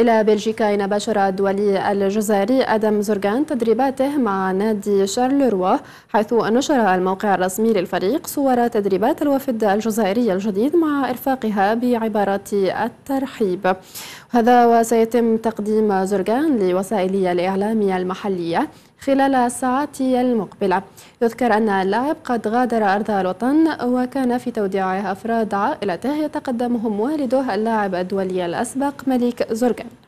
إلى بلجيكا نباشر الدولي الجزائري أدم زرقان تدريباته مع نادي شارلروا حيث نشر الموقع الرسمي للفريق صور تدريبات الوفد الجزائري الجديد مع إرفاقها بعبارات الترحيب هذا وسيتم تقديم زرقان لوسائل الإعلام المحلية خلال الساعات المقبلة يذكر أن اللاعب قد غادر أرض الوطن وكان في توديعه أفراد عائلته يتقدمهم والده اللاعب الدولي الأسبق مليك زرقان